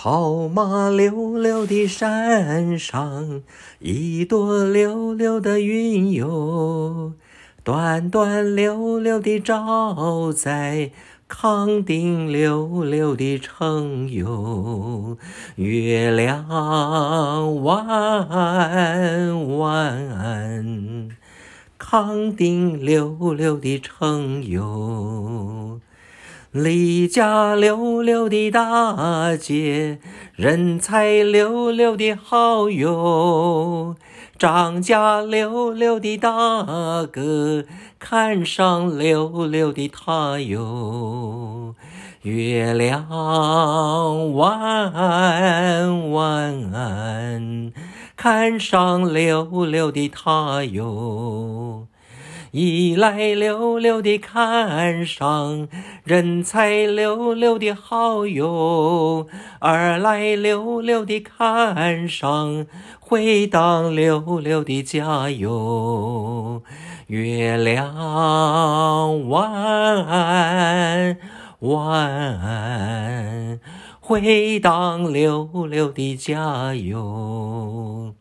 跑马溜溜的山上，一朵溜溜的云哟，端端溜溜的照在康定溜溜的城哟，月亮弯弯，康定溜溜的城哟。李家溜溜的大姐，人才溜溜的好哟。张家溜溜的大哥，看上溜溜的她哟。月亮弯弯，看上溜溜的她哟。一来溜溜的看上人才溜溜的好哟，二来溜溜的看上会当溜溜的家哟，月亮弯弯，会当溜溜的家哟。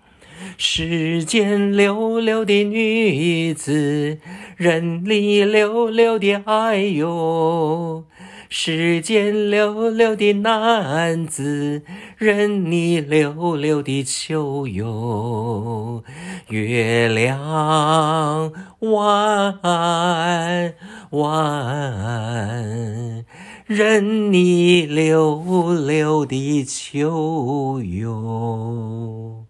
世间溜溜的女子，任你溜溜的爱哟；世间溜溜的男子，任你溜溜的求哟。月亮弯弯，任你溜溜的求哟。